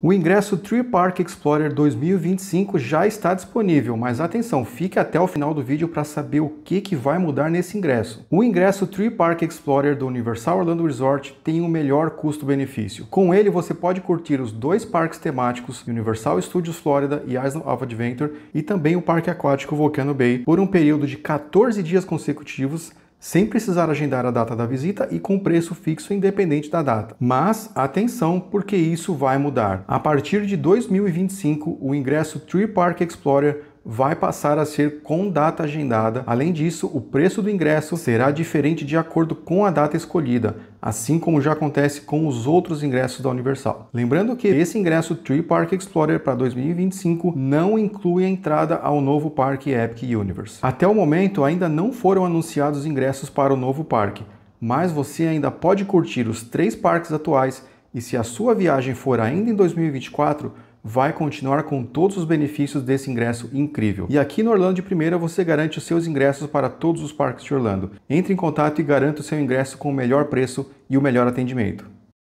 O ingresso Tree Park Explorer 2025 já está disponível, mas atenção, fique até o final do vídeo para saber o que, que vai mudar nesse ingresso. O ingresso Tree Park Explorer do Universal Orlando Resort tem o um melhor custo-benefício. Com ele você pode curtir os dois parques temáticos, Universal Studios Florida e Island of Adventure, e também o parque aquático Volcano Bay, por um período de 14 dias consecutivos sem precisar agendar a data da visita e com preço fixo independente da data. Mas atenção, porque isso vai mudar. A partir de 2025, o ingresso Tree Park Explorer vai passar a ser com data agendada. Além disso, o preço do ingresso será diferente de acordo com a data escolhida, assim como já acontece com os outros ingressos da Universal. Lembrando que esse ingresso Tree Park Explorer para 2025 não inclui a entrada ao novo parque Epic Universe. Até o momento, ainda não foram anunciados ingressos para o novo parque, mas você ainda pode curtir os três parques atuais e se a sua viagem for ainda em 2024, vai continuar com todos os benefícios desse ingresso incrível. E aqui no Orlando de Primeira você garante os seus ingressos para todos os parques de Orlando. Entre em contato e garanta o seu ingresso com o melhor preço e o melhor atendimento.